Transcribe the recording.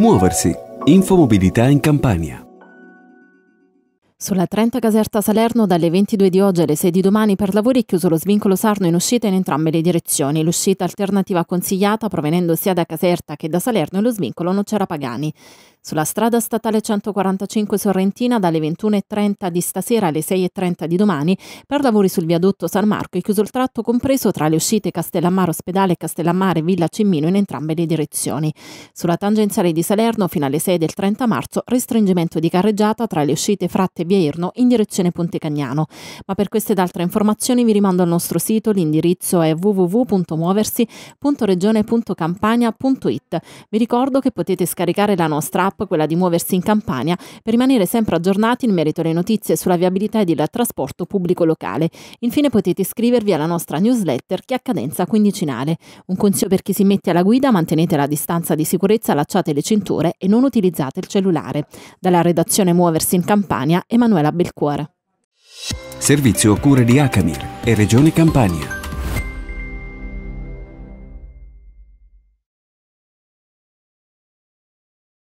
Muoversi. Infomobilità in Campania. Sulla 30 Caserta Salerno dalle 22 di oggi alle 6 di domani per lavori è chiuso lo svincolo sarno in uscita in entrambe le direzioni. L'uscita alternativa consigliata provenendo sia da Caserta che da Salerno e lo svincolo non c'era Pagani. Sulla strada statale 145 Sorrentina dalle 21.30 di stasera alle 6.30 di domani per lavori sul viadotto San Marco è chiuso il tratto compreso tra le uscite Castellammare Ospedale e Castellammare Villa Cimmino in entrambe le direzioni. Sulla tangenziale di Salerno fino alle 6 del 30 marzo restringimento di carreggiata tra le uscite Fratte e Via Irno in direzione Ponte Cagnano. Ma per queste ed altre informazioni vi rimando al nostro sito, l'indirizzo è www.muoversi.regione.campania.it. Vi ricordo che potete scaricare la nostra app app, quella di Muoversi in Campania, per rimanere sempre aggiornati in merito alle notizie sulla viabilità ed il trasporto pubblico locale. Infine potete iscrivervi alla nostra newsletter che ha cadenza quindicinale. Un consiglio per chi si mette alla guida, mantenete la distanza di sicurezza, allacciate le cinture e non utilizzate il cellulare. Dalla redazione Muoversi in Campania, Emanuela Belcuore. Servizio cure di Acamir e Regione Campania.